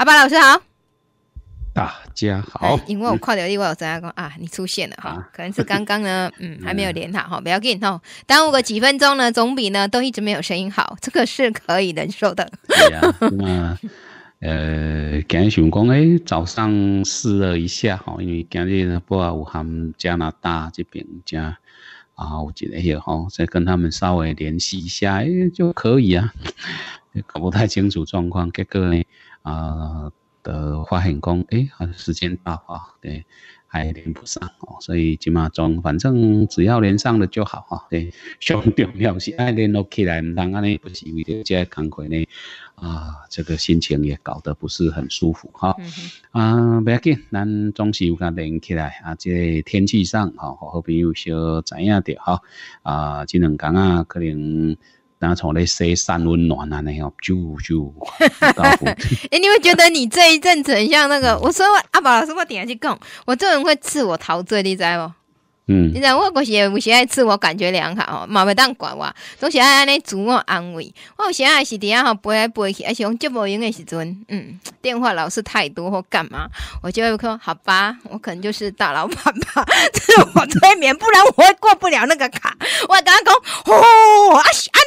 阿爸老师好，大家好。因为我快掉因位我在阿公啊，你出现了哈，可能是刚刚呢，嗯，还没有连好哈，不要紧哦，耽误个几分钟呢，总比呢都一直没有声音好，这个是可以忍受的。对啊，那呃，刚才想讲，诶，早上试了一下哈，因为今日不啊，我含加拿大这边加啊，我接一下哈，再跟他们稍微联系一下，哎，就可以啊，搞不太清楚状况，结果呢。啊的花诶，好哎，时间到啊，对，还连不上哦，所以几秒中，反正只要连上了就好哈，对。上重要是爱连落起来唔当安呢不是为了这工课呢，啊，这个心情也搞得不是很舒服哈。啊，不要紧，咱总是有卡连起来啊。这天气上哈，好、好朋友小知影的哈，啊，这两天啊可能。但从那些西山温暖啊，那样就就。哎，你会觉得你这一阵子很像那个？我说阿宝老师，我点下去讲，我这人会自我陶醉，你知无？嗯，现知我时些有时爱自我感觉良好，哦，马未当管我，总是爱安尼自我安慰。我有时也是底下吼背来背去，而且我接不赢的时阵，嗯，电话老是太多或干嘛，我就会说好吧，我可能就是大老板吧，自我催眠，不然我过不了那个卡。我刚刚讲，呼啊安。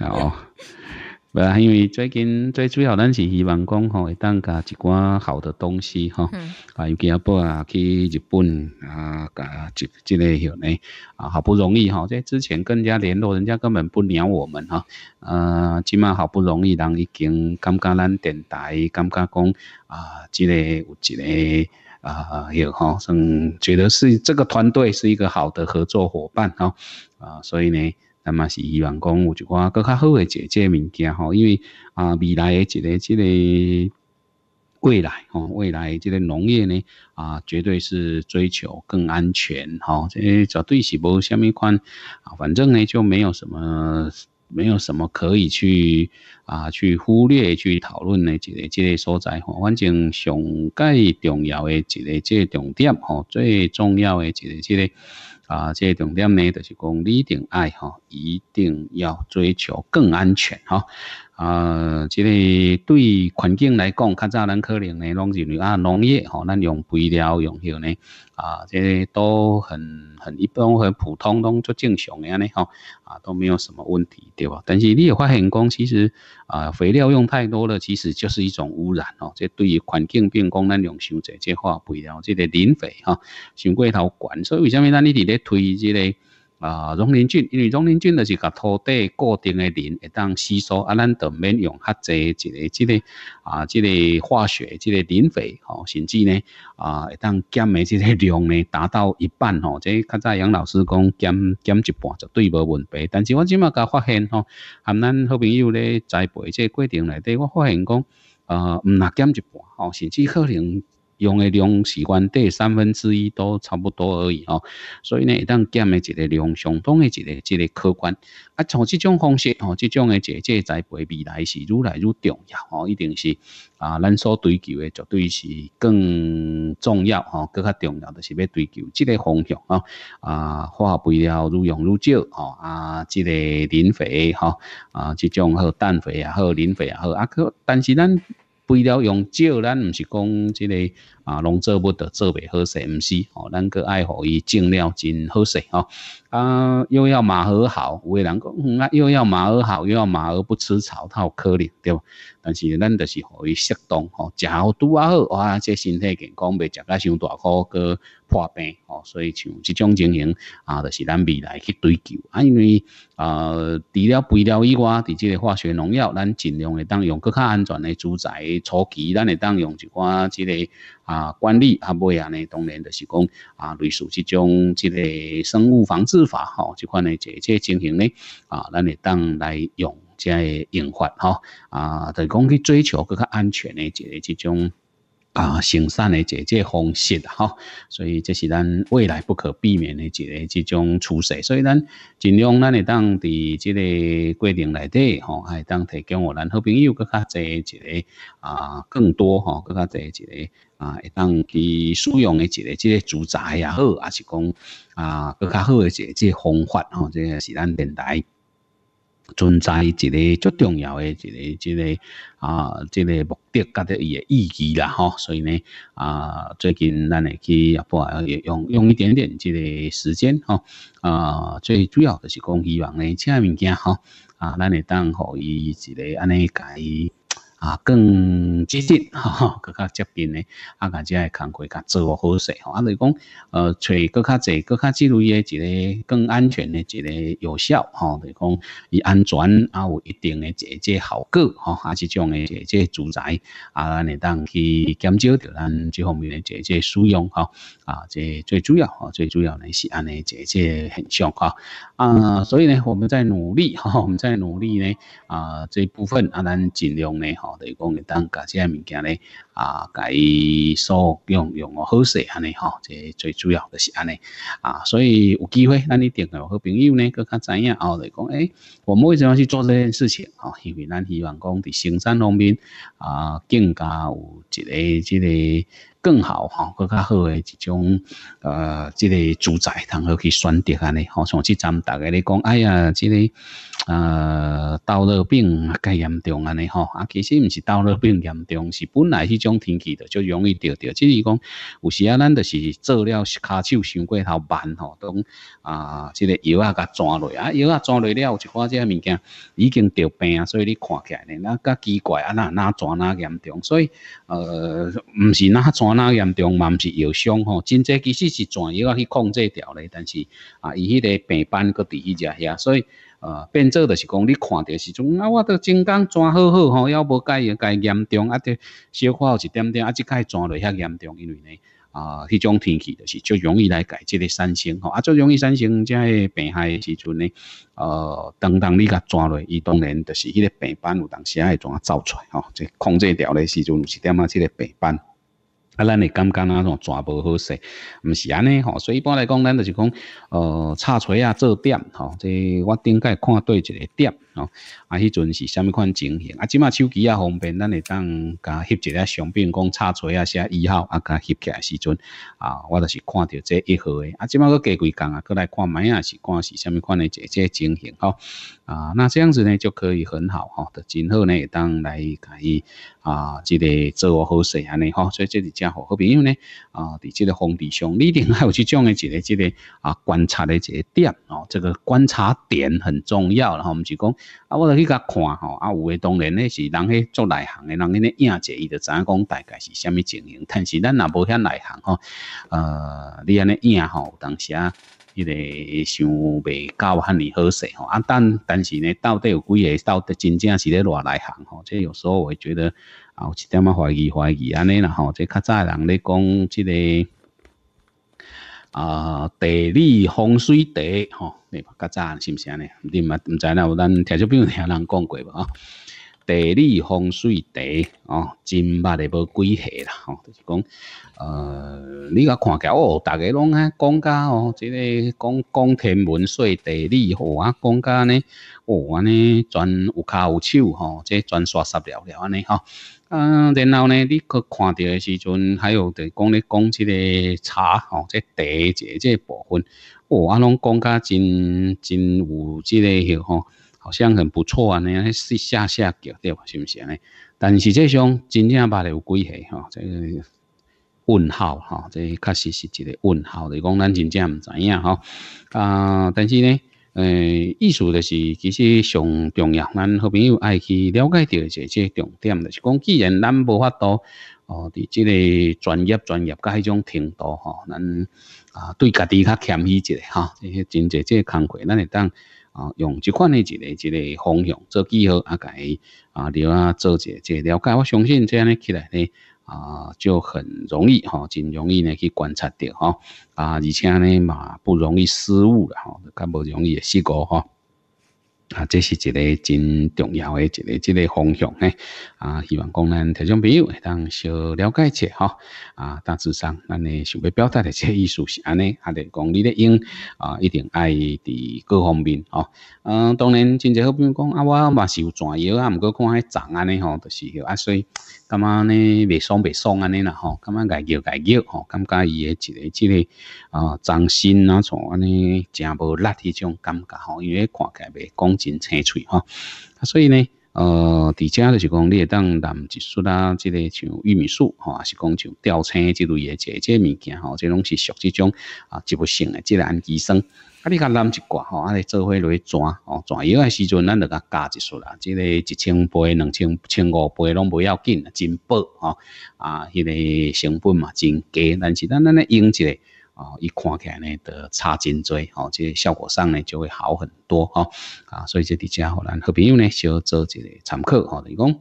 哦，因为最近最主要咱是希望讲吼，会当加一寡好的东西吼啊，尤其阿波啊去日本啊，加即即个许呢啊，好不容易哈，在之前跟人家联络，人家根本不鸟我们哈。呃，即马好不容易，人已经感觉咱电台，感觉讲啊，即个有一个。啊，有哈，所以觉得是这个团队是一个好的合作伙伴哈，啊，所以呢，那么是望讲有就讲更加好诶一个物件哈，因为啊，未来诶一个即个未来哈，未来即个农业呢，啊，绝对是追求更安全哈，即绝对是无虾米款，啊，反正呢就没有什么。没有什么可以去啊，去忽略、去讨论的这个这类所在吼，反正重该重要的这个这重点吼，最重要的这个这类啊，这个重点呢，就是讲你一定爱吼，一定要追求更安全哈。啊，即个对环境来讲，较早咱可能呢，拢是如啊农业吼，咱用肥料用后呢，啊，即都很很一般很普通，拢作正常嘅呢吼，啊，都没有什么问题，对吧？但是你发现讲，其实啊，肥料用太多了，其实就是一种污染哦。即对于环境变讲，咱用伤侪，即化肥，即个磷肥哈，伤过头管，所以为虾米咱你直咧推即个？啊，农林菌，因为农林菌就是甲土地固定的磷会当吸收，啊，咱都免用较济一个，即个啊，即个化学，即个磷肥，吼，甚至呢，啊，会当减的即个量呢达到一半，吼，即，较早杨老师讲减减一半绝对无问题，但是，我即嘛甲发现，吼，含咱好朋友咧栽培即个过程内底，我发现讲，呃，唔，若减一半，吼，甚至可能。用的量习惯低三分之一都差不多而已哦，所以呢，当的一个量相当的，一个，一个客观啊，从这种方式哦，这种的节节栽培未来是越来越重要哦，一定是啊，咱所追求的绝对是更重要哦，更加重要的是要追求这个方向啊啊，化肥料如用如少哦啊，这个磷肥哈啊，这种好氮肥也好，磷肥也好啊可，但是咱。肥料用少，咱毋是讲即个啊，农作物的做袂好势，毋是哦，咱去爱护伊种了真好势吼。啊，又要马儿好，有诶人讲，嗯，又要马儿好，又要马儿不吃草，它有可粒，对无？但是，咱就是可以适当吼，食好拄啊好，哇，即身体健康，未食甲伤大可个破病吼。所以，像即种情形啊，就是咱未来去追求。啊，因为啊，除了肥料以外，伫即个化学农药，咱尽量会当用搁较安全的主宰。初期，咱会当用一寡即个啊管理啊，未下呢，当然就是讲啊，类似即种即个生物防治法吼，即款呢，一即情形呢啊，咱会当来用。嘅用法吼啊，就讲去追求更加安全的一个这种啊，生产的这决方式吼，所以这是咱未来不可避免的一个一种趋势，所以咱尽量咱会当在即个规定内底吼，还当提供我咱好朋友更加多一个啊，更多吼，更加多一个啊，会当去使用的一个即个住宅也好，还是讲啊，更加好一个即个方法吼，即个是咱电台。存在一个最重要的一个、一个啊、一个目的，甲着伊诶意义啦，吼。所以呢，啊，最近咱会去也播，啊，用用一点点这个时间，吼啊，最主要就是讲希望呢，请物件，吼啊，咱会当互伊一个安尼，甲伊。啊，更接近，哈哈，更加接近呢，啊，而且个工可以较做好势吼，啊，就是讲，呃，找更较侪，更较之类诶一个更安全诶一个有效吼，就是讲以安全啊有一定的一个效果哈，啊，是种诶一个住宅啊，咱会当去减少着咱即方面诶一个使用哈，啊，这最主要哈，最主要呢是安尼一个现象哈，啊，所以呢，我们在努力哈，我们在努力呢，啊，这部分啊，咱尽量呢我是讲佢等架只物件咧，啊，甲伊所用用个好势安尼吼，即最主要嘅是安尼，啊，所以有机会，咱一定话好朋友呢，佢较知影，我哋讲，诶，我为什么去做呢件事情？哦，因为咱希望讲伫生产方面，啊，更加有一个即个。更好、吼，更较好诶一种，诶，即个住宅通好去选择安尼吼，像即日逐个咧讲，哎呀，即个。呃，倒热病较严重安尼吼，啊，其实毋是倒热病严重，是本来迄种天气的就容易着着，只是讲有时啊，咱就是做了骹手伤过头慢吼，等啊，即个药啊甲抓落，啊，药啊抓落了有一寡即个物件已经着病啊，所以你看起来呢，那较奇怪啊，那那抓那严重，所以呃，毋是那抓那严重嘛，毋是药伤吼，真正其实是抓药啊去控制掉咧，但是啊，伊迄个病斑搁伫迄只遐，所以。呃，变做就是讲，你看到时阵啊，我到真天抓好好吼，要无介样介严重，啊，就小可有一点点，啊，即下抓落遐严重，因为呢，啊，迄种天气就是足容易来改即个产生吼，啊，足容易产生即个病害的时阵呢，呃，当当你甲抓落，伊当然就是迄个病斑有当时会怎啊走出来吼，即控制掉的时阵是点啊，即个病斑。啊，咱会感觉那种全无好势，毋是安尼吼，所以一般来讲，咱就是讲，呃，插锤啊做点吼，即我顶界看对一个点。哦，啊，迄阵是虾米款情形？啊，即马手机啊方便，咱会当甲翕一下相片，讲差嘴啊，写一号啊，甲翕起来时阵啊，我就是看着这一号诶。啊，即马过加几工啊，佫来看买啊，是看是虾米款诶，这这情形？哈，啊，那这样子呢就可以很好吼，都真好呢，会当来甲伊啊，即个做我好势安尼吼。所以这是真好好朋友呢。啊，伫即个房地上，你定外有即种诶一个即个啊观察诶一个点哦，这个观察点很重要。然后我们就讲。啊，我着去甲看吼，啊，有诶，当然咧是人迄做内行诶，人咧影者伊着知影讲大概是虾米情形，但是咱若无遐内行吼，呃，你安尼影吼，有当时啊，伊个想未到遐尼好势吼，啊，但但是咧，到底有几个到底真正是咧偌内行吼，即有时候我觉得啊，有一点仔怀疑怀疑安尼啦吼，即较早人咧讲即个。啊，地理风水地，吼，对吧？较早是毋是安尼？你嘛毋知啦，有咱听就比如听人讲过无？吼，地理风水地，哦，真捌诶无几下啦，吼，就是讲，呃，你甲看起哦，逐个拢安讲噶哦，即个讲讲天文、说地理，何啊讲噶呢？哦，安尼全有骹有手吼，即全刷刷了了安尼哈。嗯，然后呢，你佢看到的时阵有度讲你讲个茶哦，这茶这即部分，哦，阿侬讲架真真有这个吼、哦，好像很不错啊，你是下下叫对，吧？是不是咧？但实际上真正话的有几系，哈，个问号哈，即确实是一个问号，就讲咱真正唔知影，哈，啊，但是呢？诶，意思就是其实上重要，咱好朋友爱去了解到一个重点，就是讲既然咱无法度哦伫即个专业专业甲迄种程度，吼，咱啊对家己较谦虚一下哈，真侪即个工课，咱会当啊用即款诶一个一个方向做记号啊甲伊啊了啊做一个了解，我相信这样嚟起来咧。啊，就很容易哈，真容易呢，去观察到哈啊，而且呢嘛不容易失误了哈，较不容易失误哈啊，这是一个真重要的一个即个方向嘿，啊，希望讲咱听众朋友当小了解一下哈啊，大致上，咱呢想要表达的这意思是安尼，啊，得讲你的用啊，一定爱伫各方面哦，嗯，当然，真侪好朋友讲啊，我嘛是有钻研啊，毋过看迄长安尼吼，就是个啊，所以。感觉呢未爽未爽安尼啦，吼，感觉外叫外叫，吼，感觉伊诶一个即个啊，掌心啊，从安尼成无力迄种感觉，吼，因为看起来未讲真清脆吼、啊，所以呢，呃，伫遮就是讲你会当南植出啦，即个像玉米树，嗬，是讲像吊青，即类嘢，即啲物件，吼，即拢是属即种啊，植物性诶，即个氨基酸。啊，你甲染一寡吼，安尼做伙落去转哦转油的时阵，咱就甲加一撮啦，即个一千倍、两千、千五倍拢不要紧，真薄哦、啊！迄个成本嘛真低，但是咱咱咧用起来哦，一看起来呢就差真多哦，即效果上呢就会好很多哈啊！所以这的确好咱好朋友呢，小做一个参考哈，是讲。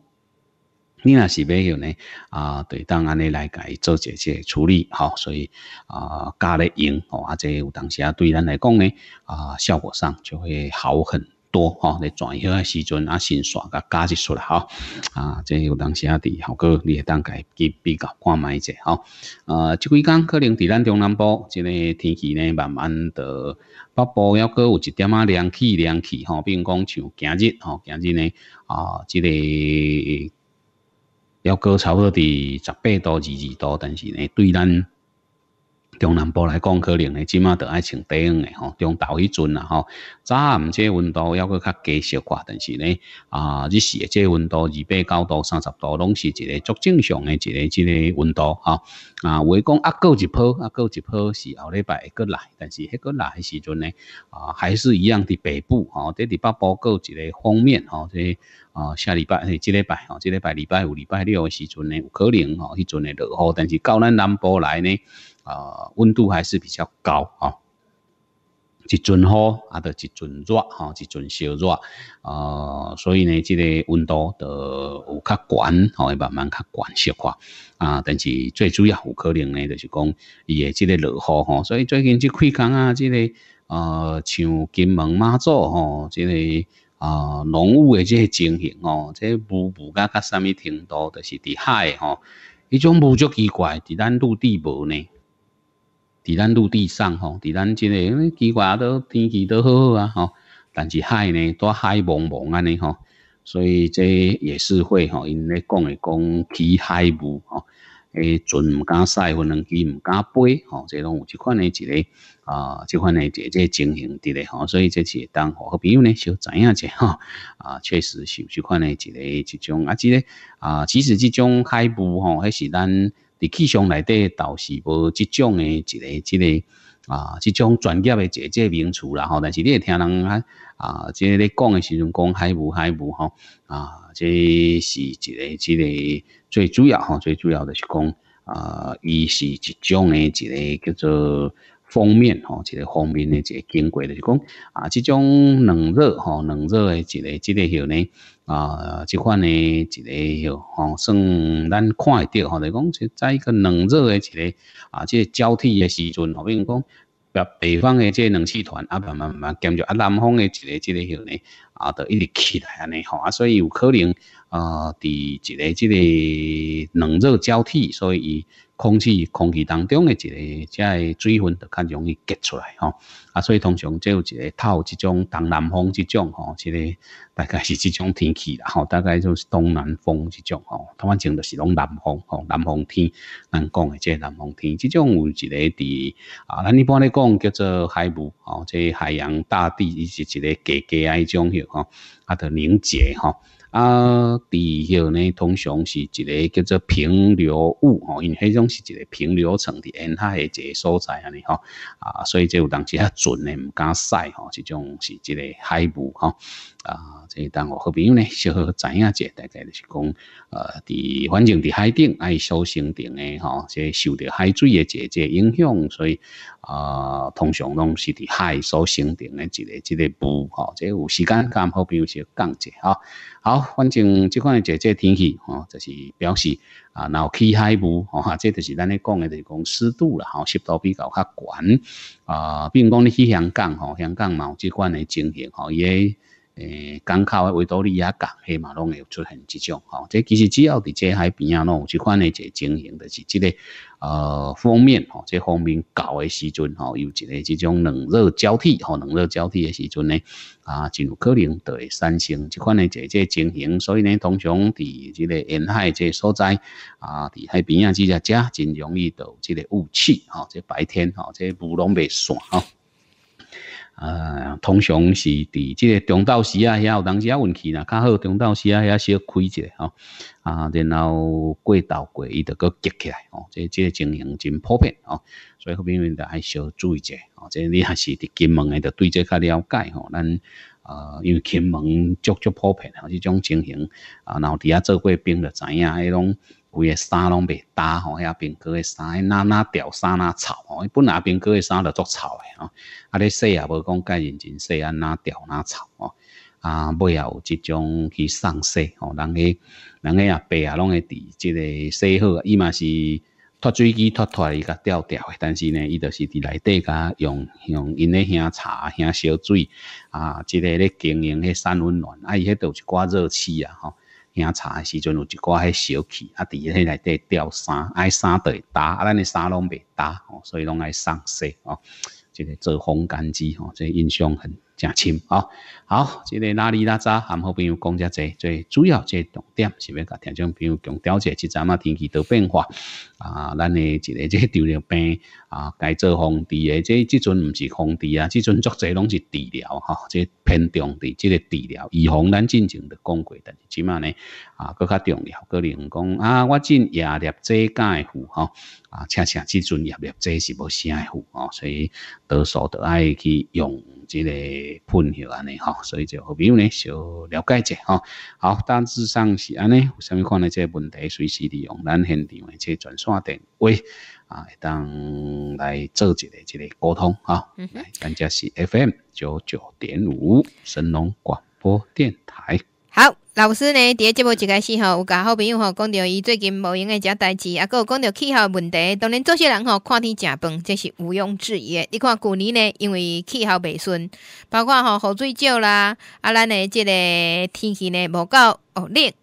你若是要呢，啊，对，当安尼来改做一些处理，哈，所以啊，加咧用，吼，啊，即有当时啊，对咱来讲呢，啊，效果上就会好很多，哈，你转休的时阵啊，新线个加起出来，哈，啊，即有当时啊，伫好哥你也当家去比较看一者，哈，啊，即几工可能在咱中南部，即个天气呢，慢慢的北部要搁有一点啊凉气，凉气，哈，并讲像今日，哈，今日呢，啊，即个。要高差不多伫十八度、二二度，但是呢，对咱。中南部来讲，可能呢，起码都要穿短袖。吼。中岛迄阵啊，吼，早即温度要佮较低寡，但是呢，啊，日时即温度二八九度、三十度，拢是一个足正常嘅一个即个温度啊。啊，我讲啊个一波啊个一波是后礼拜会过来，但是迄个来时阵啊，还是一样的北部啊，即啲八八一个方面啊，即啊下礼拜即礼拜即礼拜礼拜五、礼拜六嘅时阵呢，有可能啊，迄阵会落雨，但是到咱南部来呢。啊，温度还是比较高啊，一阵火啊，都一阵热吼，一阵烧热啊。所以呢，即个温度都有较悬，吼，会慢慢较悬系寡，啊。但是最主要有可能呢，就是讲，伊也即个落雨，吼。所以最近即开江啊，即个啊，像金门妈祖吼，即个啊，浓雾的这些情形哦，这雾雾甲甲啥物程度，就是伫海吼，迄种雾足奇怪，伫咱陆地无呢。伫咱陆地上吼，伫咱即个，因为几月都天气都好好啊吼，但是海呢，都海茫茫安尼吼，所以即也是会吼，因咧讲诶讲起海雾吼，诶船毋敢驶，或者船毋敢飞吼，即拢有即款诶一个啊，即款诶一个情形伫咧吼，所以即些东，好朋友呢就知影者吼啊，确实是有即款诶一个一种啊，即个啊，其实即种海雾吼，迄是咱。气象内底倒是无即种诶一个，一个啊，即种专业诶，解个名词啦吼。但是你也听人啊啊，即个讲诶时阵讲海雾海雾吼啊，这是一个，一个最主要吼，最主要的是讲啊，伊是一种诶一个叫做方面吼，一个方面诶一个经过，就是讲啊，即种冷热吼，冷热诶一个，一个样呢。啊，即款呢，一个吼，算咱看会着吼，就讲是在一个冷热的一个啊，即个交替的时阵吼，比如讲，北北方的即个冷气团啊，慢慢慢兼着啊，南方的一个这个吼呢，啊，就一直起来安尼吼，啊，所以有可能啊，伫一个这个冷热交替，所以。空气，空气当中的一个，即个水分就较容易结出来吼。啊，所以通常即有一个透即种东南风即种吼，即个大概是即种天气啦吼，大概就是东南风即种吼。台湾前都是拢南风吼，南风天，咱讲的即南风天，即种有一个伫啊，咱一般来讲叫做海雾吼，即海洋大地伊是一个结结迄种吼，啊，就凝结吼。啊，第二个呢，通常是一个叫做平流雾吼，因为迄种是一个平流层的，沿海的一个所在安尼吼，啊，所以就有当时啊船呢毋敢驶吼，这种是一个海雾吼。啊，即系当我好朋友呢，想知下者，大概就是讲，呃，伫反正伫海顶，爱所形成嘅，吼，即受到海水诶一这影响，所以啊，通常拢是伫海所形成诶一个一个雾，吼，即有时间同好朋友讲下，好，反正即款这天气，吼，就是表示啊，然后起海雾，吼，即系就是咱咧讲诶，就是讲湿度啦，嗬，湿度比较较悬，啊，比如讲你去香港，吼，香港嘛有即款诶情形，伊诶。诶，港口的维多利亚港，嘿嘛，拢会有出现这种吼。这其实只要伫这海边啊，拢有即款的一个情形就是，这个呃，封面吼，这封面高诶时阵吼，有一个这种冷热交替吼，冷热交替诶时阵呢，啊，真有可能就会产生即款的这这情形。所以呢，通常伫这个沿海这所在啊，伫海边啊，即只遮真容易有这个雾气吼，即白天吼，即雾拢未散吼。啊，通常是伫即个中昼时啊，遐有当时啊，运气啦，较好中昼时啊，遐小开者吼。啊，然后过道过伊着搁结起来，吼，即即个情形真普遍哦，所以后面着爱小注意者吼，即你还是伫金门诶，着对这较了解吼。咱啊，因为金门足足普遍啊，即种情形啊，然后伫遐做过兵的知影，迄种。贵的衫拢未搭吼，遐平哥的衫，迄哪哪条衫哪臭吼，本来阿平哥的衫着足臭的吼，阿你洗啊无讲介认真洗安哪条哪臭哦，啊，背后有即种去送洗吼，人个人个啊白啊拢会滴，即个洗好，伊嘛是脱水机脱脱伊甲掉掉的，但是呢，伊着是伫内底甲用用因的香茶香烧水啊，这个咧经营迄三温暖，啊伊迄着一挂热气啊吼。检查时阵有一寡迄小气，啊，伫迄内底吊衫，爱衫袋打，啊，咱诶衫拢未打，哦，所以拢挨丧失，哦，这个着风干支，哦，这个印象很正深，哦，好，这个拉里拉扎，俺好朋友讲遮济，最主要这重点是要甲听众朋友共了解即阵啊天气的变化。啊，咱的一个即糖尿病啊，该做防治的，即即阵毋是防治啊，即阵足侪拢是治疗吼，即偏重的即个治疗。预防咱之前的讲过，但是即嘛呢，啊，搁较重要，可能讲啊，我进也入这间户吼，啊，恰恰即阵入入这是无啥户吼，所以多数都爱去用即个喷药安尼吼，所以就比友呢，少了解者吼。好，大致上是安尼，有啥物款的即问题，随时利用咱现场话即传转。点喂啊！当来做一个这个沟通啊！来，咱谢是 FM 九九点五，神农广播电台。好，老师呢？第一节目一开始吼，有甲好朋友吼，讲到伊最近无闲诶遮代志，啊，佮有讲到气候问题，当然，这些人吼，看天食饭，这是毋庸置疑的。你看去年呢，因为气候袂顺，包括吼雨水少啦，啊，咱诶这个天气呢无够恶劣。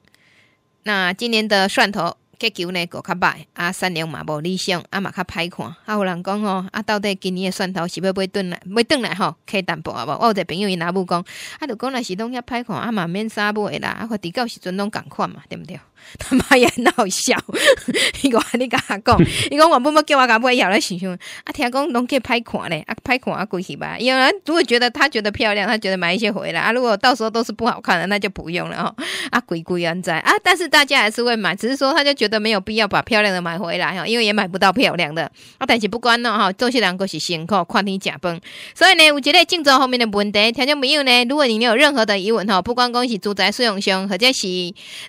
那今年的蒜头。乞球呢，国较歹，啊善良嘛无理想，啊嘛较歹看，啊有人讲吼，啊到底今年的蒜头是要买顿来，买顿来吼，开淡薄啊无？我有一个朋友因老母讲，啊如果若是拢遐歹看，啊嘛免杀买啦，啊或到时阵拢共款嘛，对毋对？他妈也闹笑，伊讲你甲哈讲？伊讲我不要叫我甲买药来想想，啊，听讲拢计歹看咧，啊，歹看啊，贵去吧。因为如果觉得他觉得漂亮，他觉得买一些回来啊，如果到时候都是不好看的，那就不用了吼啊，鬼鬼安在啊？但是大家还是会买，只是说他就觉得没有必要把漂亮的买回来哈，因为也买不到漂亮的。啊，但是不管了哈，做些人都是辛苦，看你结崩。所以呢，我觉得竞争后面的问题，条件没有呢。如果你有任何的疑问哈，不光恭喜住宅、使用上，或者是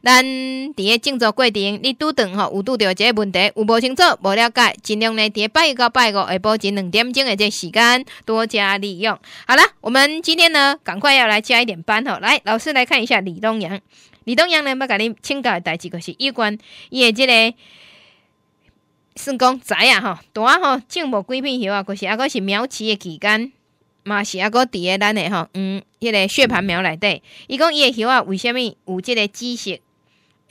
咱。伫嘅运作过程，你拄等吼，有拄着即个问题，有无清楚、无了解，尽量呢，礼拜一到拜五下晡即两点钟的即个时间，多加利用。好啦，我们今天呢，赶快要来加一点班吼。来，老师来看一下李东阳。李东阳呢，要甲你，请教的代志，个是有关，伊的即个，算讲知影吼，大吼种无几片叶啊，可是啊个是苗期的期间，嘛是啊个伫咧咱的吼，嗯，迄个血盘苗内底，伊讲伊的叶啊，为虾物有即个知识？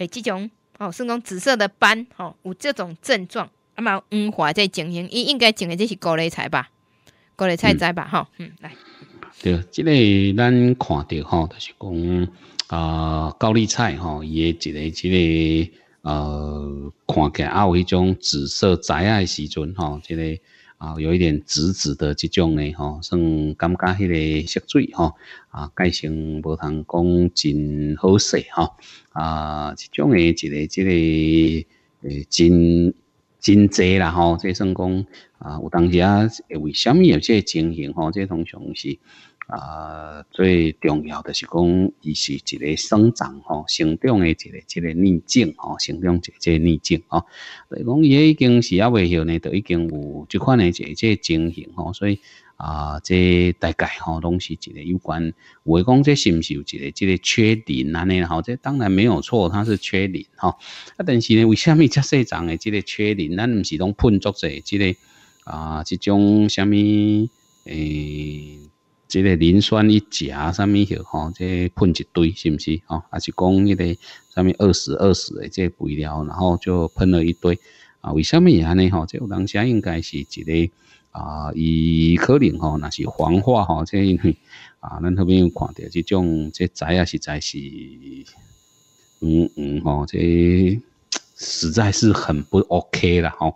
这种哦是种紫色的斑哦，有这种症状啊，嘛，黄华在情形，应应该种的这是高丽菜吧？高丽菜栽吧，哈，嗯，来，对，这个咱看到哈，就是讲啊，高丽菜哈，一个这个呃，看起来啊有迄种紫色栽爱时阵哈，这个。啊，有一点紫紫的这种的吼算感觉迄个色水吼，啊，改成无通讲真好势吼，啊，这种的一个、这个，诶，真真济啦吼，即算讲啊，有当时啊，为虾米有这情形吼，这通常是。啊，最重要的是讲，伊是一个生长吼、成长的一个、一个逆境吼、成长一个一个逆境哦。所以讲，伊已经是啊，未后呢，都已经有即款的这这情形吼。所以啊，这大概吼，拢是一个有关。话讲这是不是有一个这个缺磷安尼吼，这当然没有错，它是缺点吼啊，但是呢，为虾米这细长的这个缺磷，咱毋是拢笨拙者，即个啊，这种虾米诶？即个磷酸一钾啥物货吼，即喷一堆是毋是吼？还是讲迄个啥物二十二十的即肥料，然后就喷了一堆啊？为什么安尼吼？即有人家应该是一个啊，伊可能吼若是黄化吼，即因为啊，咱后面有看到即种即仔啊实在是嗯嗯吼，即。实在是很不 OK 啦，吼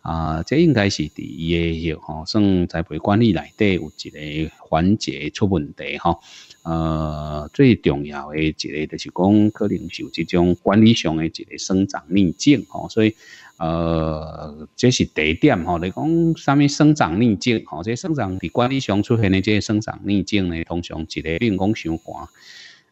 啊，这应该是伫伊个吼生栽培管理内底有一个环节出问题，哈，呃，最重要的一个就是讲，可能有这种管理上的一个生长逆境，吼，所以呃，这是第一点，吼，来讲，啥物生长逆境，吼，这生长伫管理上出现的这生长逆境呢，通常一个因讲伤寒。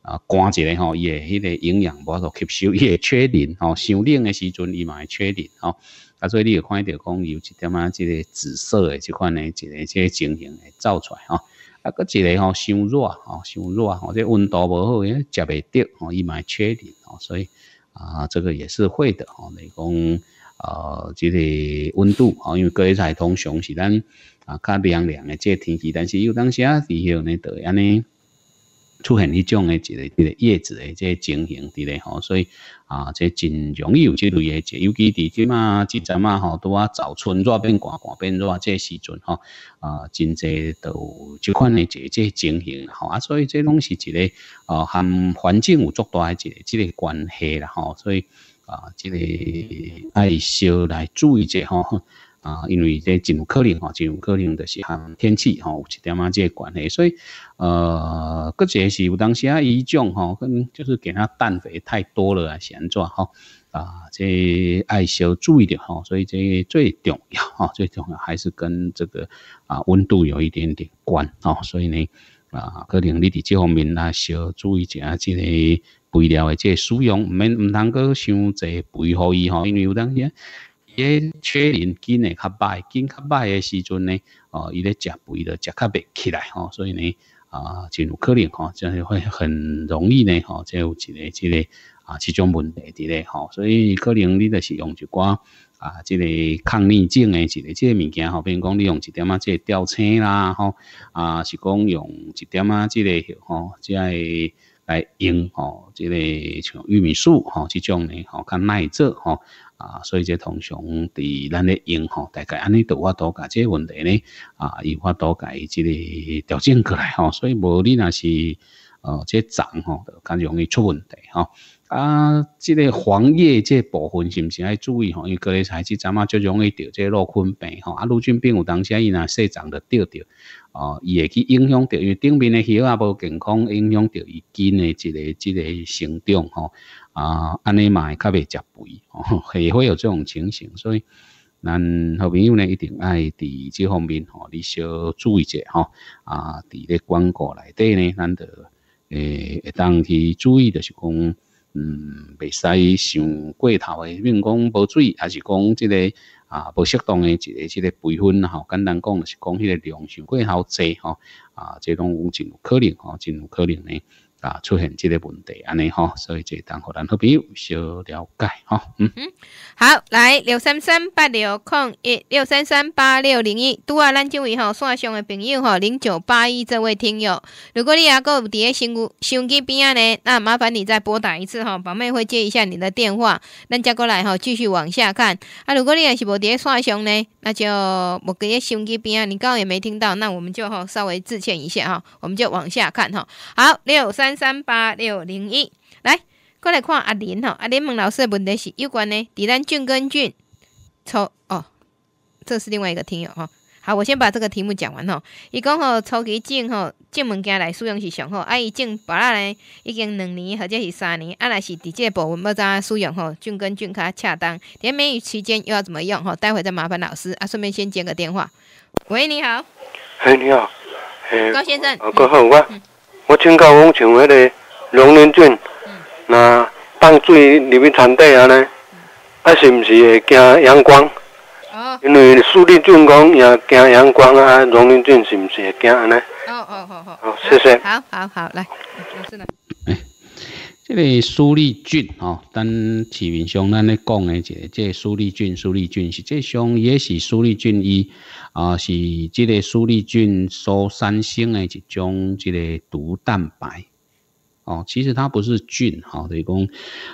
啊，关一个吼，伊诶迄个营养无度吸收，伊会缺磷吼。上冷的时阵伊嘛会缺磷吼，啊，所以你会看到讲有一点啊，即个紫色的即款诶即个即个情形会走出来吼。啊，搁一个吼上热吼上热吼，即温度无好诶，食袂得吼，伊嘛会缺磷吼。所以啊，这个也是会的吼。你讲啊，即个温度啊，因为各地在通常是咱啊较凉凉的即天气，但是有当时下时候呢，就安尼。出现迄种诶一个、一个叶子诶的个情形伫咧吼，所以啊，即真容易有即类诶，的，尤其伫即嘛、即阵啊，拄啊早春热变寒、寒变热这时阵吼，啊，真侪都有即款的即这情形吼啊，所以即拢是一个啊，含环境有足大诶一个、即个关系啦吼，所以啊，这个爱少来注意者吼。啊，因为这真有可能哈，真有可能就是含天气哈，有一点即个关系，所以呃，搁者是有当时啊一种哈，跟就是给它氮肥太多了啊，安壮哈，啊，这爱需要注意点哈，所以这最重要哈，最重要还是跟这个啊温度有一点点关哈，所以呢啊，可能你的这方面啊，要注意一下这个肥料的这使用，毋免毋通过伤济肥乎伊哈，因为有当时。也确认，今年较歹，今较歹的时阵呢，哦，伊咧食肥的，食较袂起来，吼，所以呢，啊，真有可能，吼，就会很容易呢，吼，一个即个啊，即种问题伫咧，吼，所以可能你就是用一寡啊，即个抗逆症的一个即个物件，吼，比如讲你用一点啊，即个吊车啦，吼，啊，是讲用一点啊，即个吼，即来来用，吼，即个像玉米素，吼，这种呢，吼，较耐热，吼。啊，所以即通常伫咱咧用吼，大概安尼度法度解这个问题咧，啊，要法度解即个调整过来吼，所以无你若是，哦，即长吼，就较容易出问题吼。啊，即个黄叶即部分是毋是爱注意吼？因为隔离菜枝仔嘛最容易着即落菌病吼。啊，陆菌病有当时啊，伊若细长着着着。哦，伊会去影响着，因为顶面嘅叶啊，无健康，影响着伊根诶即个即个成长吼。啊，安尼嘛会较袂食肥哦，也 会有这种情形，所以咱好朋友呢，一定爱伫即方面吼，你小注意者吼。啊，伫咧广告内底呢，咱着诶会当去注意，着是讲，嗯，未使上过头诶，比如讲无水，还是讲即个啊，无适当诶一个即个培训吼，简单讲是讲迄个量上过头侪吼，啊，即有真有可能吼，真有可能呢。啊，出现这个问题安尼哈，所以个当荷咱好朋友小了解哈。嗯嗯，好，来六三三八六空一六三三八六零一，拄啊，咱这位吼线上的朋友吼零九八一这位听友。如果你也够有在诶，手机边啊呢，那麻烦你再拨打一次哈，宝妹会接一下你的电话。咱接过来哈，继续往下看。啊，如果你也是无伫诶线上的呢，那就无伫诶手机边啊，你刚刚也没听到，那我们就吼稍微致歉一下哈，我们就往下看哈。好，六三。三八六零一，来过来看阿林吼，阿林问老师的问题是有关呢，是咱菌根菌，抽哦，这是另外一个听友哈。好，我先把这个题目讲完吼。伊讲吼，初级种吼种物件来使用是上好。啊伊种包啦呢已经两年或者是三年，啊若是伫即个部分要怎样使用吼，菌根菌卡恰当。连梅雨期间又要怎么用吼？待会再麻烦老师啊，顺便先接个电话。喂，你好。嘿，你好，高先生，我高汉文。我请教，讲像迄个龙林镇，呐放水入去田底安尼，啊是毋是会惊阳光？哦，因为树林菌讲也惊阳光啊，龙林镇是毋是会惊安尼？哦哦，好好好，谢谢。好好好，来，是的。这个苏力菌，吼，咱市面上咱咧讲诶，即即苏力菌，苏力菌实际上，也是苏力菌伊，啊，是即个苏力菌所产生诶一种即个毒蛋白。哦，其实它不是菌，哈，就是讲，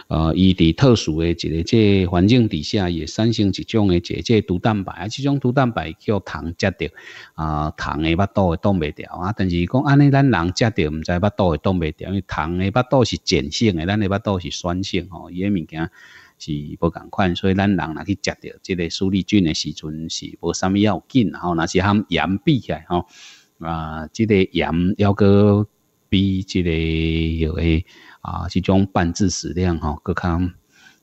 呃，伊伫特殊的一个即环境底下，也产生一种嘅即即毒蛋白，啊，这种毒蛋白叫糖食着，啊，糖的巴肚会冻袂掉啊。但是讲安尼，咱人食着，毋知巴肚会冻袂掉，因为糖的巴肚是碱性的，咱的巴肚是酸性，吼，伊嘅物件是无共款，所以咱人若去食着，即个苏利菌的时阵是无啥物要紧，吼，若是含盐起来，吼，啊，即个盐要个。比即个有诶啊，即种半自食量吼，搁较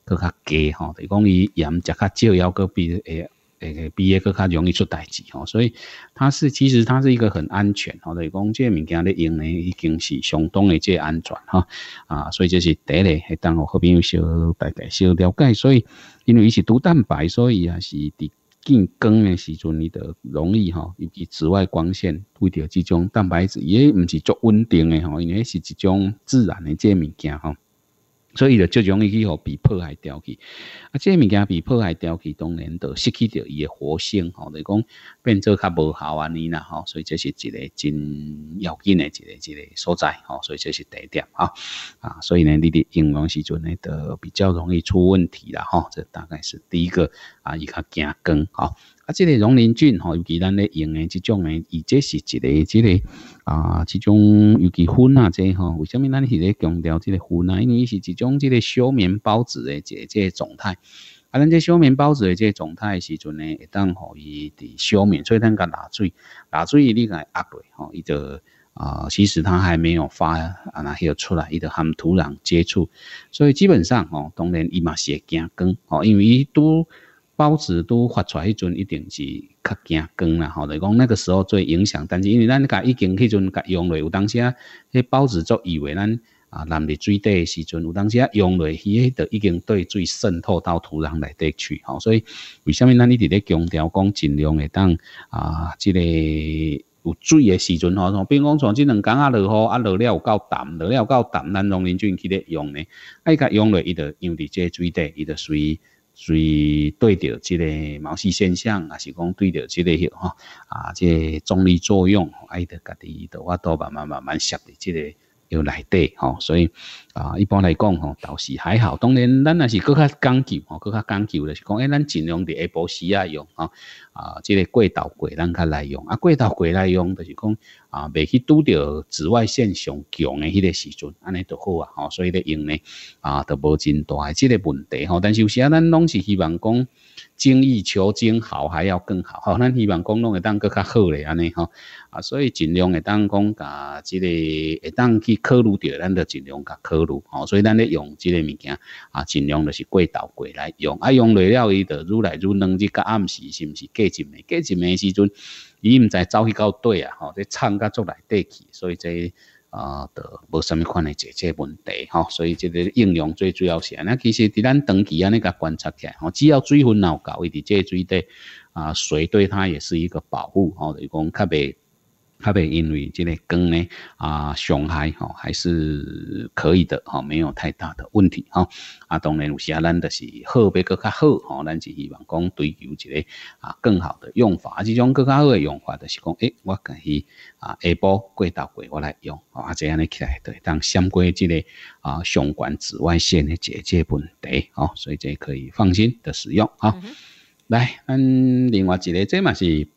搁较低吼，等于讲伊盐食较少，要搁比诶诶诶比诶搁较容易出代志吼，所以它是其实它是一个很安全吼，等于讲这物件咧用诶已经是相当诶这安全哈啊，所以这是第个，还当我后边有小大概小了解，所以因为伊是毒蛋白，所以也是伫。进光的时阵，你得容易吼，尤其紫外光线对着这种蛋白质也毋是足稳定的吼，因为是一种自然的这物件吼。所以就最容易去互被破坏掉去，啊，这物件被破坏掉去，当然就失去掉伊的活性吼，来讲变做较无效安尼啦吼，所以这是一个真要紧的一个一个所在吼，所以这是第一点啊啊，所以呢，你伫用用时阵呢，都比较容易出问题啦吼，这大概是第一个啊，伊较惊根吼。啊，这个溶磷菌吼，尤其咱咧用诶，这种诶，伊这是一个，这个啊，这种尤其粉啊，即吼，为虾米咱是咧强调这个粉因为伊是一种这个休眠孢子诶，这这状态。啊，咱这休眠孢子诶，这状态时阵咧，会当互伊伫休眠，所以咱甲拿水，拿水你来压落去吼，伊就啊，其实它还没有发啊，那些出来，伊就含土壤接触，所以基本上哦，当然伊嘛是会惊根，哦，因为伊都。报子都发出来，迄阵一定是较惊光啦，吼！就讲那个时候最影响。但是因为咱甲已经迄阵甲用落，有当时啊，迄报子就以为咱啊，淋伫水底诶时阵，有当时啊用落，伊迄就已经对水渗透到土壤内底去，吼！所以为什么咱一直咧强调讲尽量会当啊，即个有水诶时阵吼，比如讲像即两工啊落雨，啊落了有够淡，落了有够淡，咱农民就去咧用咧，哎，甲用落伊就用伫即个水底，伊就水。所以对着这个毛细现象啊，是讲对着这个迄哈啊，这重力作用，哎的家己的话都慢慢慢慢设的这个又来底哈，所以。啊，一般来讲，吼，倒是还好。当然，咱也是更较讲究，吼，更较讲究咧，是讲，诶，咱尽量下晡时啊用，吼，啊，即个过道过咱较来用，啊，过道过来用，就是讲，啊，未去拄着紫外线上强诶迄个时阵，安尼都好啊，吼。所以咧用咧，啊，都无真大，即个问题，吼。但是有时啊，咱拢是希望讲精益求精，好，还要更好，吼。咱希望讲，拢会当更较好咧，安尼，吼。啊，所以尽量会当讲，甲即个，会当去考虑着，咱就尽量甲考虑。哦，所以咱咧用即个物件啊，尽量就是过道过来用，啊用累了伊就愈来愈嫩，即个暗时是毋是过一暝？过一暝时阵，伊毋知走去到底啊，吼，咧撑甲足来底去，所以即啊，就无什么款诶这这问题哈，所以即个应用最主要是安尼。其实伫咱长期安尼甲观察起来吼，只要水分若有够，伊伫即个水底啊水对它也是一个保护哦，你讲较啡。特别因为这个光呢，啊，伤害哦、还是可以的哈，没有太大的问题哈。啊，当然，时啊咱的是好比更较好哦，咱是希望讲追求一个啊更好的用法。啊，这种更加好的用法就是讲，诶我可以啊下步过到过我来用啊，这样的起来对。当相关这个啊相关紫外线的解决问题，哦，所以这可以放心的使用哈。来，嗯，另外一个这嘛是。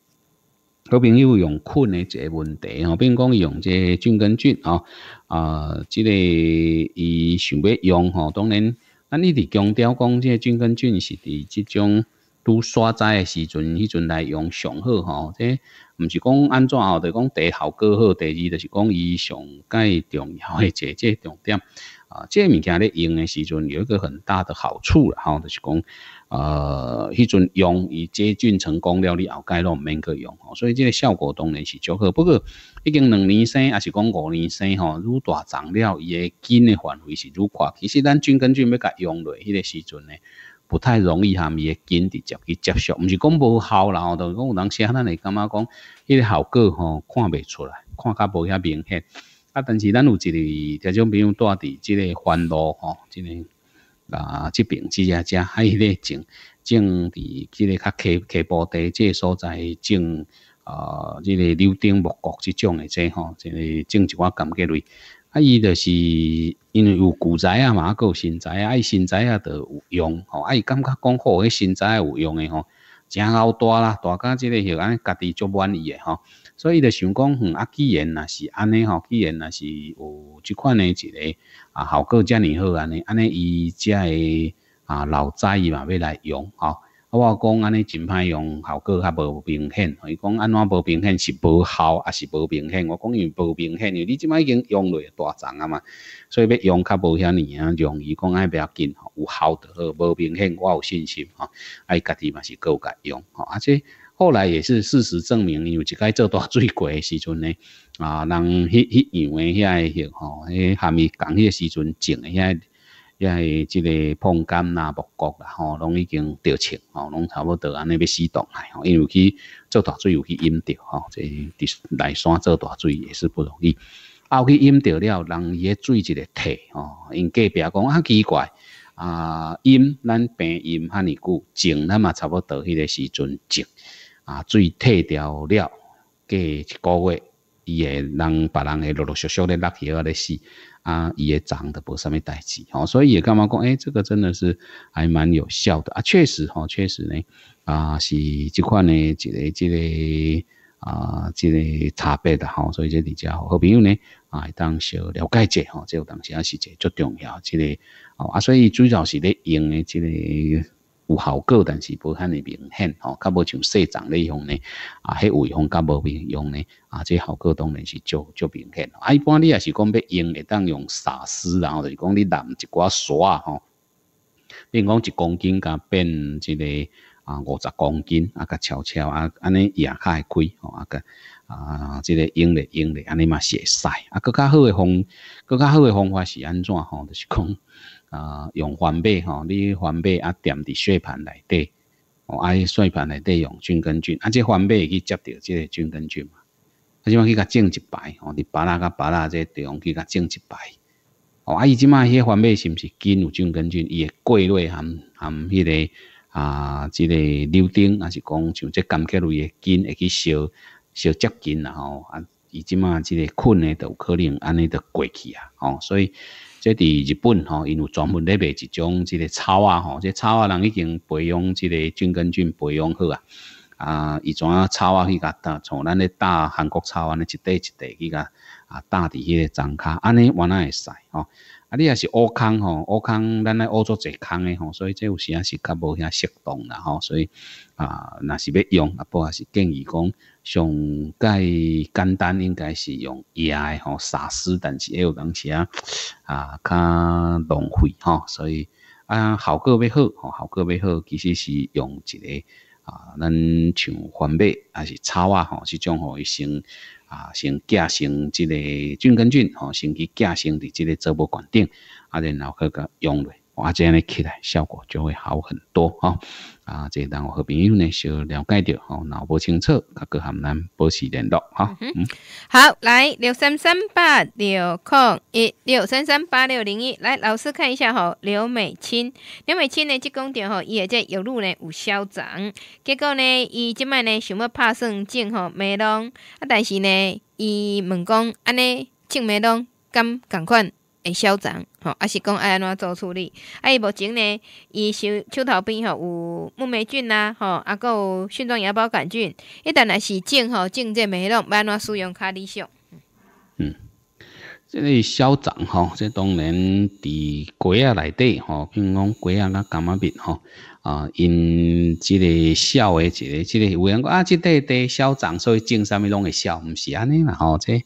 好朋友用菌诶一个问题吼，比如讲用即个菌根菌哦，啊，即个伊想要用吼，当然，咱一直强调讲，即个菌根菌是伫即种拄刷灾诶时阵，迄阵来用上好。吼。即毋是讲安怎吼，就讲第一效果好，第二就是讲伊上介重要诶一个重点。啊，即个物件咧用诶时阵，有一个很大的好处啦，吼，就是讲。呃，迄阵用伊接近成功了，你后阶拢毋免去用，所以这个效果当然是足好。不过，已经两年生，还是讲五年生吼，愈大长了，伊诶根的范围是愈快。其实咱菌跟菌要甲用落，迄个时阵呢，不太容易含伊诶根直接去接受，毋是讲无效啦，吼，就是讲有时写咱会感觉讲，迄个效果吼看袂出来，看较无遐明显。啊，但是咱有一个特种朋友住伫即个环路吼，真个。啊，这边即只只，还伊咧种种伫，即个较溪溪坡地，即个所在种啊，即个柳丁木角即种诶，即吼，即个种一寡柑橘类。啊，伊著是因为有古宅啊，嘛有新宅啊，伊新宅啊著有用吼，啊伊感觉讲好，迄新宅有用诶吼。真好大啦，大家即个吼安家己足满意诶吼，所以就想讲，嗯，啊，既然若是安尼吼，既然若是有即款诶一个啊效果遮尔好安尼，安尼伊才会啊留仔嘛，未来用吼。啊，我讲安尼真歹用，效果较无明显。伊讲安怎无明显是无效，还是无明显？我讲因无明显，因为你即摆已经用落大丛啊嘛，所以要用较无遐尼啊，容易讲爱比较紧吼，有效好，无明显我有信心吼，啊，伊家己嘛是够甲用吼，而且后来也是事实证明，有一届做大水最诶时阵呢，啊，人迄迄样诶遐个吼，迄虾米讲迄个时阵种诶遐。也系即个碰柑啦、木瓜啦，吼，拢已经掉清，吼，拢差不多安尼要死荡来，吼，因为去做大水有去淹着，吼，即伫内山做大水也是不容易，后去淹着了，人伊个水一个退，吼，因隔壁讲较奇怪，啊，淹咱平淹遐尼久，静咱嘛差不多迄个时阵静，啊，水退掉了，过一个月。伊会让别人会陆陆续续咧落啊咧死啊，伊也涨的无啥物代志吼，所以也干嘛讲诶，这个真的是还蛮有效的啊，确实吼，确实呢啊，是即款呢一个、一个啊、一个差别的吼。所以这大家好朋友呢啊，当小了解者吼，这当时也是一个最重要，即个哦啊，所以最早是咧用诶即个。有效果，但是不遐尼明显哦。噶无像细长那方呢，啊，迄尾方噶无用呢。啊，这效果当然是足足明显。啊，一般你也是讲要用，会当用砂丝，然后就是讲你拿一挂刷吼，变讲一公斤变个啊五十公斤，啊悄悄啊安尼也较会开啊个啊，这个用嘞用嘞，安尼嘛蚀晒。啊，更较好嘅方，更较好嘅方法是安怎吼？就是讲。啊，用翻贝吼，你翻贝啊，点伫碎盘内底，我爱碎盘内底用菌根菌，啊，这翻贝去接到这菌根菌嘛？啊，即嘛去甲种一排吼，伫巴拉甲白蜡这地方去甲种一排。哦，啊，伊即嘛迄翻贝是毋是菌有菌根菌，伊会过落含含迄个啊，即个牛丁，还是讲像这柑橘类的菌会去烧烧接近然吼，啊，伊即嘛即个菌呢都可能安尼都过去啊，哦，所以。即伫日本吼，因有专门咧卖一种即个草啊吼，即草啊人已经培养即个菌根菌培养好啊，啊种啊草啊去甲搭从咱咧搭韩国草啊尼一堆一堆去甲啊搭伫迄个床卡，安尼原那会使吼。啊，你也是乌空吼，乌坑，咱来乌做一空的吼，所以这有时啊是较无遐适当啦吼，所以啊，若是要用，啊，不也是建议讲上介简单，应该是用诶吼沙纸，但是也有当时啊较浪费吼，所以啊，效果要好，吼，效果要好，其实是用一个。啊，咱像荒地，还是草啊，吼，是种吼，先啊，先寄生即个菌根菌，吼，先去寄生伫即个栽物管顶，啊，然后去甲养落。我这样的起来效果就会好很多哈。啊，这一档我和朋友呢，稍微了解掉，哈，脑部清澈，各含难波持联络哈。嗯，好，来六三三八六空一六三三八六零一，来老师看一下哈。刘美清，刘美清呢，即讲掉哈，伊个即一路呢有嚣张，结果呢，伊即卖呢想要拍算整哈美容，啊，但是呢，伊问讲安尼整美容敢赶快会嚣张。吼，啊是讲爱安怎做处理？啊，伊目前呢，伊手手头边吼有木霉菌啊，吼啊，个有蕈状芽孢杆菌。一旦若是种吼种这梅陇，要安怎使用较理想？嗯，即个消长吼，这当然伫鸡仔内底吼，比如讲鸡仔若感冒病吼，啊，因即个痟诶，一个即个有人讲啊，即块地肖长所以种啥物拢会痟，毋是安尼嘛？吼，这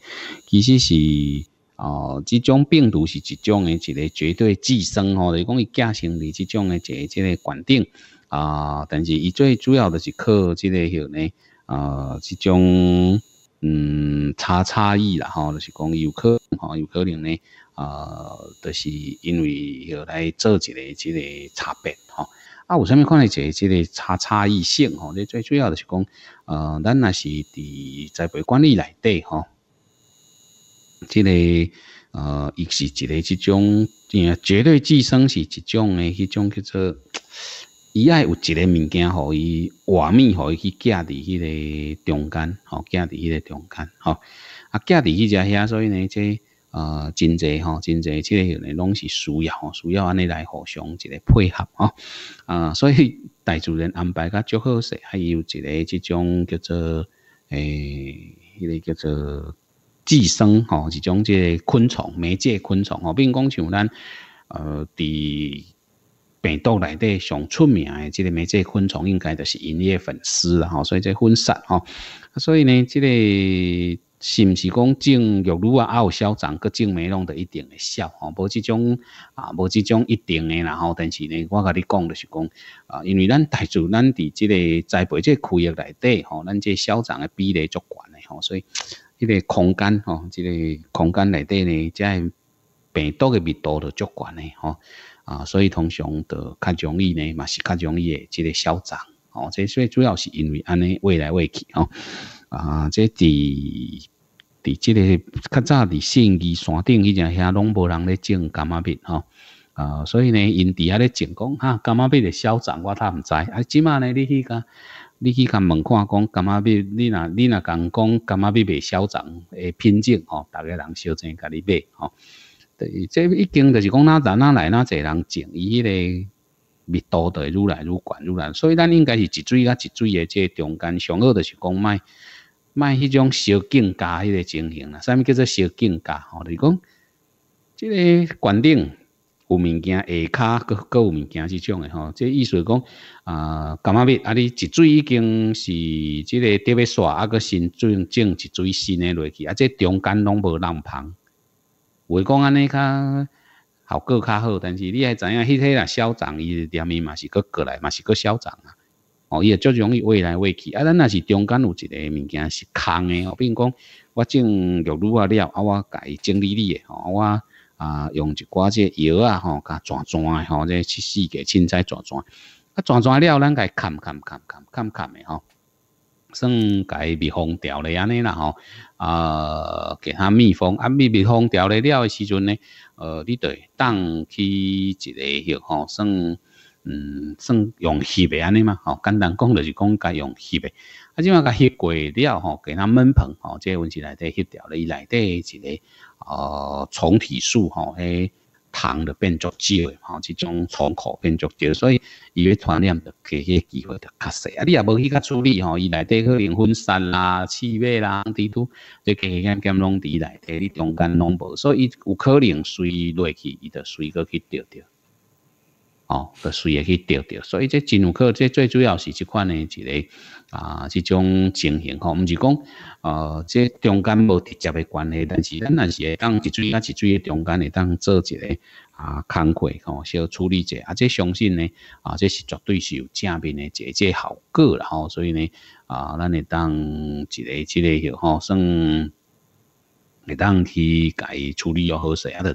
其实是。哦，这种病毒是一种诶，一个绝对寄生吼，就是讲伊寄生于这种诶一个即个环境啊，但是伊最主要的是靠即个许呢啊，这种嗯差差异啦吼，就是讲有可吼，有可能呢啊，就是因为许来做一个即个差别哈。啊，有上物看诶一个即个差差异性吼，你最主要的是讲，呃，咱那是伫栽培管理内底吼。即个，呃，伊是一个即种，因绝对寄生是一种诶，迄种叫做，伊爱有一个物件，互伊外面互伊去夹伫迄个中间，吼，夹伫迄个中间，吼，啊，夹伫迄只遐，所以呢，即，呃，真侪，吼，真侪，即个呢，拢是需要，吼，需要安尼来互相一个配合，吼，啊，所以大主然安排甲足好势，还有一个即种叫做，诶，迄个叫做。寄生哦，一种即昆虫媒介昆虫哦，如讲像咱，呃，伫病毒内底上出名诶，即个媒介昆虫应该就是银叶粉丝啦，哈，所以即分散，哈，所以呢，即个是毋是讲种玉露啊、有消长个种，咪弄得一定嘅少，哦，冇这种，啊，无这种一定诶然后，但是呢，我甲你讲就是讲，啊，因为咱大组，咱伫即个栽培即个区域内底，吼，咱即个消长诶比例足悬诶吼，所以。即个空间哦，个空间内底呢，即个病毒嘅密度就足悬诶啊，所以通常就较容易呢，嘛是较容易诶，即个嚣张哦，即系主要是因为安尼外来外去，哦，啊，即系伫即个较早啲，甚至山顶以前遐拢无人咧种感冒病啊，所以呢，因伫遐咧情况哈，感冒病嘅嚣张我睇毋知系点解呢？去啲你去甲问看，讲感觉你你若你若讲讲，感觉你买嚣张诶品种吼，逐个人小张甲你买吼。对，这已经就是讲哪哪哪来哪侪人种，伊迄个密度会愈来愈悬愈来，所以咱应该是一水甲一水诶，即中间上好就是讲卖卖迄种小竞价迄个情形啦。啥物叫做小竞价吼，就是讲即个园顶。有物件下骹个个有物件即种诶吼，即意思讲啊，干觉咪啊，你一水已经是即个钓尾煞啊，个新水种一水新诶落去啊，即中间拢无人帮，话讲安尼较效果较好，但是你还知影迄个啦，消长伊店面嘛是搁过来嘛是搁消长啊，哦伊也足容易挖来挖去啊，咱若是中间有一个物件是空诶，比如讲我种玉露啊了啊，我改整理理诶，吼、我。啊，用一寡个药啊，吼，甲转转的吼，这去四个凊彩转转，啊，转转了，咱该砍砍砍砍砍砍的吼，算该密封掉了安尼啦吼，啊，给它密封，啊，密密封掉了了的时阵呢，呃，你得当去一个药吼，算嗯，算用吸的安尼嘛，吼，简单讲就是讲该用吸的，啊，即马该吸过了吼，给它闷棚吼，即个问题内底吸掉了，伊内底一个。哦，虫体素吼，诶，糖就变作少吼，即种虫口变作少，所以伊要传染的给个机会就较细啊。你也无去甲处理吼，伊内底去能分散啦、气味啦，滴都就加减减拢伫内底，你中间拢无，所以有可能随落去，伊就随个去掉掉。哦，个水也去掉掉，所以这真有可，这最主要是这款呢，一个。啊，这种情形吼，唔是讲，呃，这中间无直接的关系，但是咱若是会当一水啊一的中间会当做一下啊，工过吼，小处理者，啊，这相信呢，啊，这是绝对是有正面的一啲效果啦吼，所以呢，啊，咱会当一个一个许吼，算会当去伊处理要好势啊，得，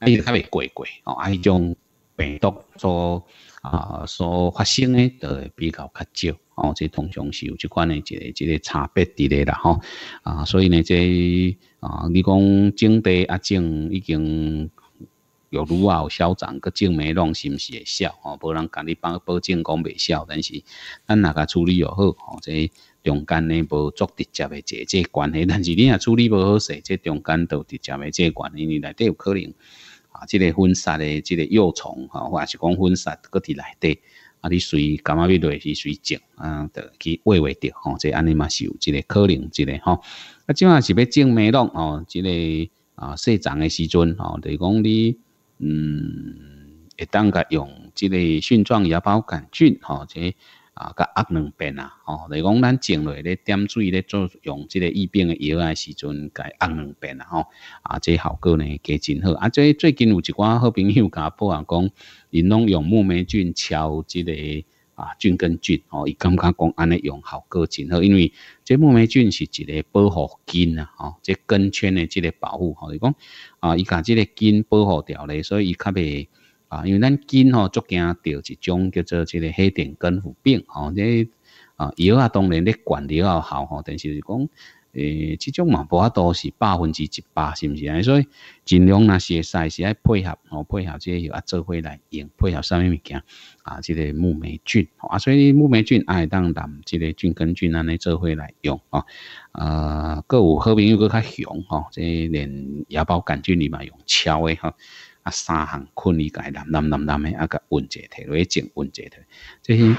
啊，伊较未过过吼，啊，迄种病毒做。啊，所发生的都会比较较少，哦，这通常是有一款的，一个一个差别之类啦。吼，啊，所以呢，这啊，你讲种地啊种已经有如有消长，个种没量是毋是会少？哦，无人甲你帮保证讲袂少，但是咱若甲处理又好，吼，这中间呢无作直接的这这关系，但是你若处理不好势，这中间都直接的这关系，你内底有可能。啊，即、个粉刷的即个幼虫吼，或、啊、是讲粉刷搁伫内底，啊，你随感冒病毒去，随种，啊，著去喂喂着吼，即安尼嘛是有即个可能，即、个吼、啊，即下是要种梅弄吼，即、个啊，细长诶时阵吼、著是讲你嗯，会当甲用即个蕈状芽孢杆菌吼，即、这个啊，加压两遍啊，吼，就讲咱种落咧点水咧作用，即个疫病的药啊时阵甲压两遍啊，吼，啊，即效果呢加真好。啊，最最近有一寡好朋友甲我报啊，讲，因拢用木霉菌敲即个啊菌根菌，吼，伊感觉讲安尼用效果真好，因为这木霉菌是一个保护菌啊，吼，这根圈的即个保护，吼，就讲啊，伊甲即个根保护掉咧，所以伊较未。啊，因为咱近吼，足惊着一种叫做即个黑点根腐病吼。这啊药啊，当然咧管理较好吼，但是是讲诶，即种嘛无法度是百分之一百，是毋是啊？所以尽量若是会使是爱配合，哦配合即个药啊做伙来用，配合啥物物件啊？即个木霉菌吼，啊，所以木霉菌爱当当即个菌根菌安尼做伙来用啊。呃，有好朋友佫较雄吼，这连芽孢杆菌你嘛用超诶吼。啊，三项困理解难难难难的，那个分解掉，为解温解掉，这是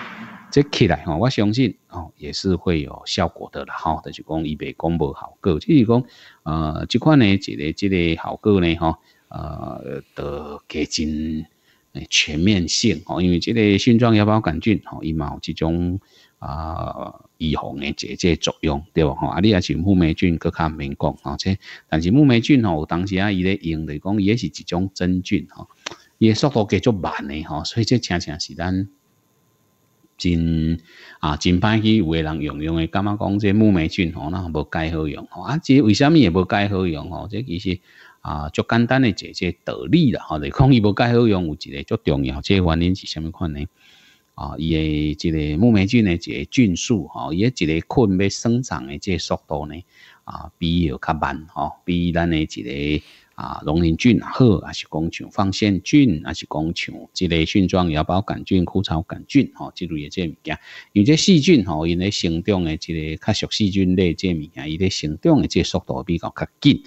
这起来哦，我相信哦，也是会有效果的了吼，但是讲伊未讲无效果，就是讲呃，即款呢，一个一个效果呢，吼，呃，得加真诶全面性哦，因为这个新型冠包杆菌吼，伊嘛有这种。啊预防的姐姐作用对吧吼啊你要是木霉菌佫较毋免讲哦这但是木霉菌吼有当时啊伊咧用着讲伊迄是一种真菌吼伊诶速度计足慢诶吼所以这恰恰是咱真啊真歹去有诶人用用诶感觉讲这木霉菌吼呐无介好用吼啊这为啥物会无介好用吼这其实啊足简单诶姐姐道理啦吼就是讲伊无介好用有一个足重要这个原因是虾米款呢啊，伊诶即个木霉菌诶即个菌数吼，伊诶即个菌要生长诶即个速度呢，啊，比又较慢吼，比咱诶即个啊，农林菌啊，好还是讲像放线菌还是讲像即个菌状芽孢杆菌、枯草杆菌吼，即类诶即物件，因为即细菌吼，因咧生长诶即个较属细菌类即物件，伊咧生长诶即个速度比较较紧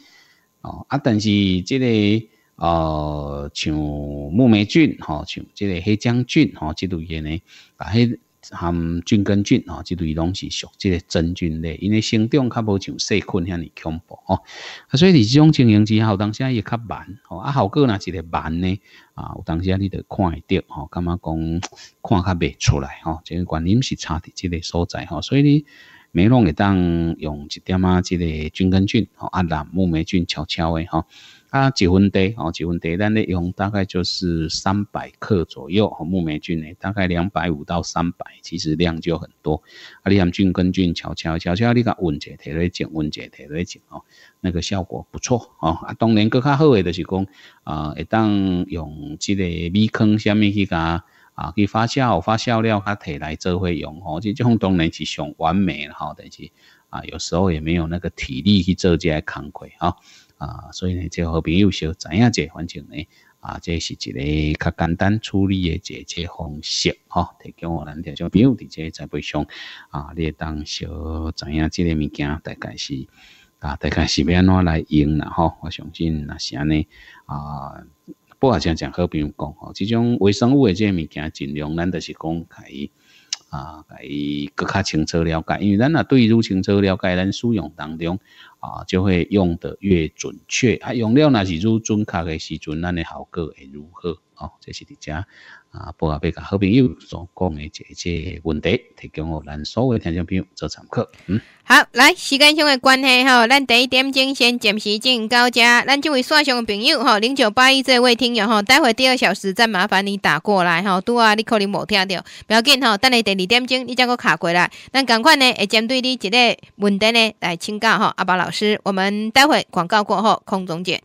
哦，啊，但是即个。呃，像木霉菌，哈，像即个黑姜菌，吼，即类嘢呢，啊，还菌根菌，吼，即类拢是属即个真菌类，因为生长较无像细菌遐尼强暴，哦，啊，所以伫即种情形之下，有当下也较慢，哦，啊，效果若一个慢呢，啊，有当下你着看会着，哦，干嘛讲 看较未出来，哈，这个原因是差伫即个所在，吼，所以你美容会当用一点啊，即个菌根菌，吼，啊，蓝木霉菌悄悄诶，哈。啊，几分袋哦，几分袋，但你用大概就是三百克左右哦，木霉菌呢，大概两百五到三百，其实量就很多。啊，你用菌根菌悄悄悄悄，你甲温一下，提来浸，温一下，提来浸哦，那个效果不错哦。啊，当然搁较好诶，就是讲啊，会当用即个米糠，虾米去甲啊去发酵，发酵了它摕来做会用哦，即种当然是上完美了吼，但是啊，有时候也没有那个体力去做这来扛鬼啊。啊，所以呢，即好朋友小知影者，反正呢，啊，这是一个较简单处理的解个方式哈，提供我咱条种朋友伫这栽培上啊，你当少知影即个物件大概是啊，大概是要怎来用啦。吼，我相信那安尼啊，不好像像好朋友讲吼，即种微生物的即个物件尽量咱都是公开。啊，伊搁较清楚了解，因为咱若对愈清楚了解，咱使用当中啊就会用得越准确，啊，用了若是愈准确的时阵，咱的效果会如何哦，这是伫遮啊，阿伯贝甲好朋友所讲的这些问题，提供我咱所有听众朋友做参考。嗯，好，来时间上的关系吼，咱第一点钟先暂时进行到这，咱这位线上的朋友吼，零九八一这位听友吼，待会第二小时再麻烦你打过来吼，拄啊你可能无听到，不要紧吼，等你第二点钟你再个卡过来，咱赶快呢，会针对你一个问题呢来请教吼。阿宝老师，我们待会广告过后空中见。